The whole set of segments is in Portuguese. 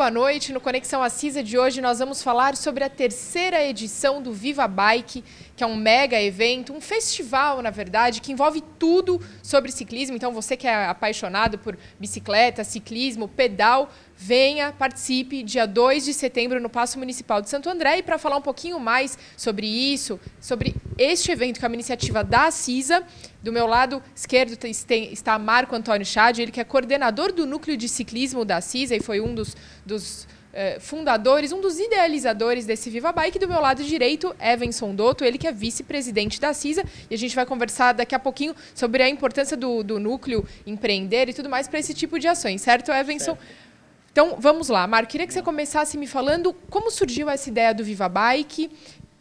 boa noite. No Conexão Assisa de hoje nós vamos falar sobre a terceira edição do Viva Bike, que é um mega evento, um festival, na verdade, que envolve tudo sobre ciclismo. Então, você que é apaixonado por bicicleta, ciclismo, pedal, venha, participe dia 2 de setembro no Paço Municipal de Santo André. E para falar um pouquinho mais sobre isso, sobre este evento, que é uma iniciativa da CISA, do meu lado esquerdo está Marco Antônio Chad, ele que é coordenador do Núcleo de Ciclismo da CISA e foi um dos, dos é, fundadores, um dos idealizadores desse Viva Bike. Do meu lado direito, Evanson Dotto, ele que é vice-presidente da CISA. E a gente vai conversar daqui a pouquinho sobre a importância do, do núcleo empreender e tudo mais para esse tipo de ações, certo, Evanson? Certo. Então, vamos lá. Marco, queria que você começasse me falando como surgiu essa ideia do Viva Bike,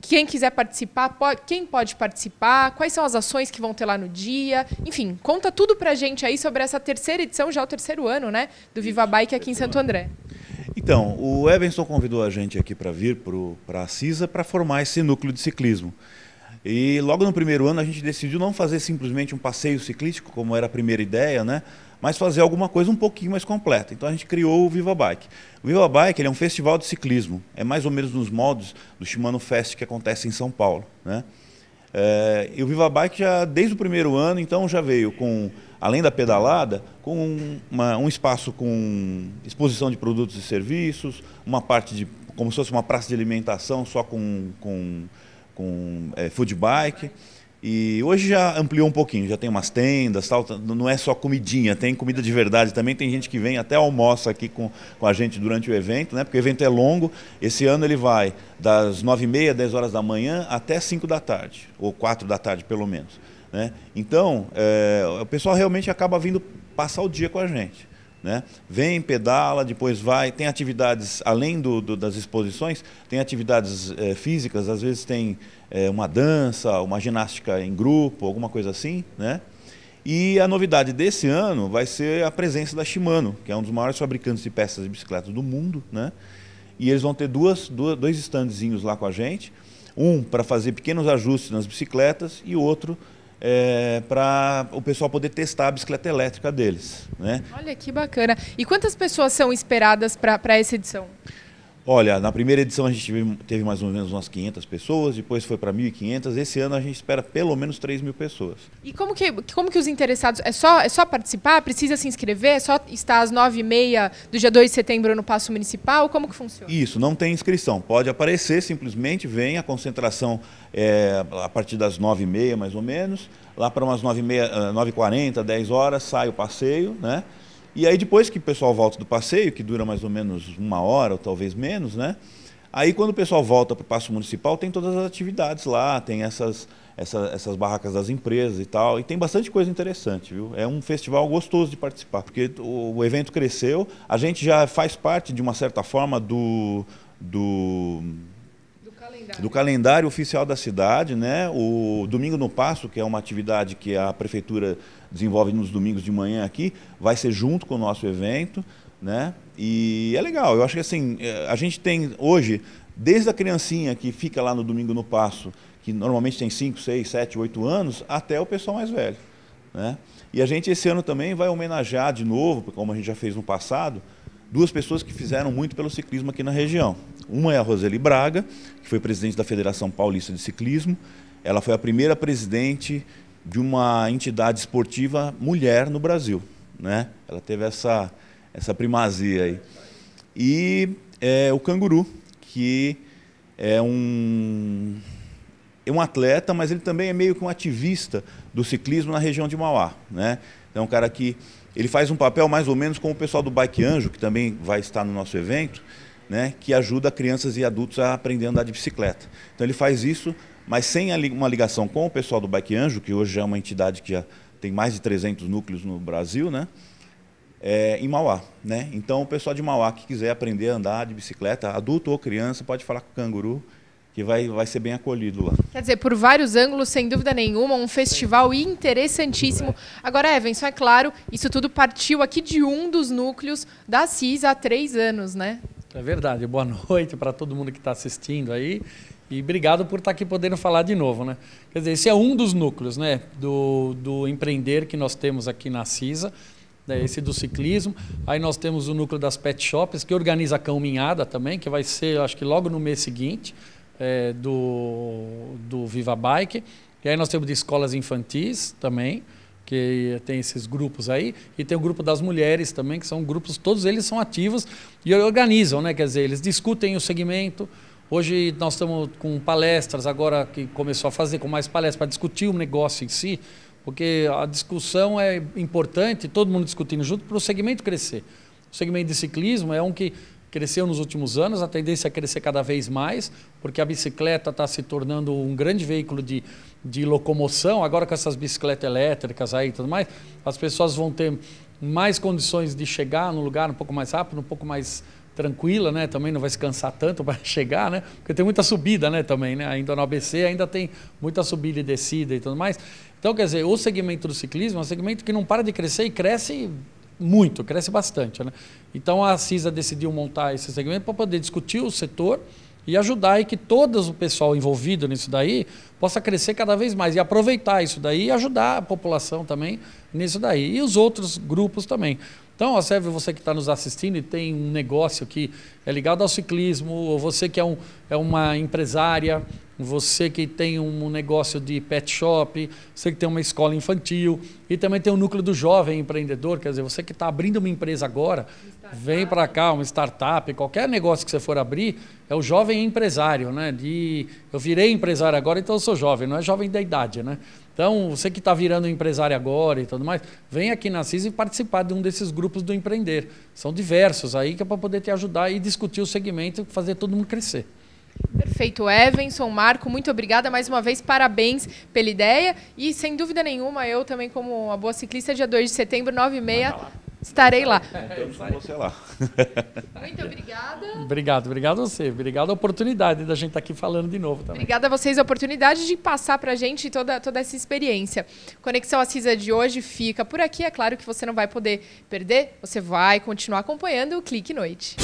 quem quiser participar, pode, quem pode participar, quais são as ações que vão ter lá no dia, enfim, conta tudo a gente aí sobre essa terceira edição, já é o terceiro ano, né, do Viva Bike aqui em Santo André. Então, o Everson convidou a gente aqui para vir para a CISA para formar esse núcleo de ciclismo. E logo no primeiro ano a gente decidiu não fazer simplesmente um passeio ciclístico, como era a primeira ideia, né? mas fazer alguma coisa um pouquinho mais completa. Então a gente criou o Viva Bike. O Viva Bike é um festival de ciclismo, é mais ou menos nos modos do Shimano Fest que acontece em São Paulo. Né? É, e o Viva Bike já desde o primeiro ano, então já veio com, além da pedalada, com uma, um espaço com exposição de produtos e serviços, uma parte de, como se fosse uma praça de alimentação só com, com, com é, food bike. E hoje já ampliou um pouquinho, já tem umas tendas, tal, não é só comidinha, tem comida de verdade também. Tem gente que vem até almoça aqui com, com a gente durante o evento, né? Porque o evento é longo. Esse ano ele vai das 9h30, 10 horas da manhã até 5 da tarde, ou 4 da tarde pelo menos. Né? Então, é, o pessoal realmente acaba vindo passar o dia com a gente. Né? Vem, pedala, depois vai. Tem atividades, além do, do das exposições, tem atividades é, físicas, às vezes tem é, uma dança, uma ginástica em grupo, alguma coisa assim. Né? E a novidade desse ano vai ser a presença da Shimano, que é um dos maiores fabricantes de peças de bicicleta do mundo. Né? E eles vão ter duas, duas dois standzinhos lá com a gente. Um para fazer pequenos ajustes nas bicicletas e outro é, para o pessoal poder testar a bicicleta elétrica deles. Né? Olha que bacana. E quantas pessoas são esperadas para essa edição? Olha, na primeira edição a gente teve mais ou menos umas 500 pessoas, depois foi para 1.500. Esse ano a gente espera pelo menos 3 mil pessoas. E como que, como que os interessados... É só, é só participar? Precisa se inscrever? É só estar às 9h30 do dia 2 de setembro no Passo Municipal? Como que funciona? Isso, não tem inscrição. Pode aparecer, simplesmente vem a concentração é, a partir das 9h30 mais ou menos. Lá para umas 9h40, eh, 10 horas sai o passeio, né? E aí depois que o pessoal volta do passeio, que dura mais ou menos uma hora ou talvez menos, né? Aí quando o pessoal volta para o Passo Municipal, tem todas as atividades lá, tem essas, essa, essas barracas das empresas e tal. E tem bastante coisa interessante, viu? É um festival gostoso de participar, porque o, o evento cresceu, a gente já faz parte, de uma certa forma, do, do calendário. do calendário oficial da cidade, né? O Domingo no Passo, que é uma atividade que a prefeitura desenvolve nos domingos de manhã aqui, vai ser junto com o nosso evento, né? E é legal. Eu acho que assim, eh, a gente tem hoje desde a criancinha que fica lá no domingo no passo, que normalmente tem 5, 6, 7, 8 anos, até o pessoal mais velho, né? E a gente esse ano também vai homenagear de novo, como a gente já fez no passado, duas pessoas que fizeram muito pelo ciclismo aqui na região. Uma é a Roseli Braga, que foi presidente da Federação Paulista de Ciclismo. Ela foi a primeira presidente de uma entidade esportiva mulher no Brasil. Né? Ela teve essa, essa primazia aí. E é, o Canguru, que é um, é um atleta, mas ele também é meio que um ativista do ciclismo na região de Mauá. Né? Então, é um cara que ele faz um papel mais ou menos como o pessoal do Bike Anjo, que também vai estar no nosso evento, né, que ajuda crianças e adultos a aprender a andar de bicicleta. Então ele faz isso, mas sem uma ligação com o pessoal do Bike Anjo, que hoje é uma entidade que já tem mais de 300 núcleos no Brasil, né, é, em Mauá. Né? Então o pessoal de Mauá que quiser aprender a andar de bicicleta, adulto ou criança, pode falar com o Canguru, que vai, vai ser bem acolhido lá. Quer dizer, por vários ângulos, sem dúvida nenhuma, um festival Sim. interessantíssimo. Agora, Everson, é claro, isso tudo partiu aqui de um dos núcleos da CIS há três anos, né? É verdade. Boa noite para todo mundo que está assistindo aí. E obrigado por estar tá aqui podendo falar de novo, né? Quer dizer, esse é um dos núcleos, né, do, do empreender que nós temos aqui na CISA, né, esse do ciclismo. Aí nós temos o núcleo das pet shops, que organiza a caminhada também, que vai ser, acho que logo no mês seguinte é, do, do Viva Bike. E aí nós temos de escolas infantis também, que tem esses grupos aí, e tem o grupo das mulheres também, que são grupos, todos eles são ativos e organizam, né? Quer dizer, eles discutem o segmento. Hoje nós estamos com palestras, agora que começou a fazer com mais palestras, para discutir o negócio em si, porque a discussão é importante, todo mundo discutindo junto, para o segmento crescer. O segmento de ciclismo é um que cresceu nos últimos anos, a tendência é crescer cada vez mais, porque a bicicleta está se tornando um grande veículo de, de locomoção. Agora, com essas bicicletas elétricas aí e tudo mais, as pessoas vão ter mais condições de chegar num lugar um pouco mais rápido, um pouco mais tranquila, né? Também não vai se cansar tanto para chegar, né? Porque tem muita subida, né? Também, né? Ainda no ABC ainda tem muita subida e descida e tudo mais. Então, quer dizer, o segmento do ciclismo é um segmento que não para de crescer e cresce muito, cresce bastante. Né? Então a CISA decidiu montar esse segmento para poder discutir o setor e ajudar e que todo o pessoal envolvido nisso daí possa crescer cada vez mais e aproveitar isso daí e ajudar a população também nisso daí. E os outros grupos também. Então, ó, serve você que está nos assistindo e tem um negócio que é ligado ao ciclismo, ou você que é, um, é uma empresária, você que tem um negócio de pet shop, você que tem uma escola infantil e também tem o um núcleo do jovem empreendedor, quer dizer, você que está abrindo uma empresa agora, startup. vem para cá, uma startup, qualquer negócio que você for abrir, é o jovem empresário, né? De, eu virei empresário agora, então eu sou jovem, não é jovem da idade, né? Então, você que está virando empresário agora e tudo mais, vem aqui na CIS e participar de um desses grupos do empreender. São diversos aí que é para poder te ajudar e discutir o segmento, e fazer todo mundo crescer. Perfeito, Evanson, Marco, muito obrigada mais uma vez, parabéns pela ideia e sem dúvida nenhuma eu também como a boa ciclista, dia 2 de setembro, 9 e meia, Estarei lá. Contamos com você é lá. Muito obrigada. Obrigado, obrigado a você. Obrigado a oportunidade da gente estar tá aqui falando de novo também. Obrigada a vocês a oportunidade de passar para a gente toda, toda essa experiência. Conexão Assisa é de hoje fica por aqui. É claro que você não vai poder perder. Você vai continuar acompanhando o Clique Noite.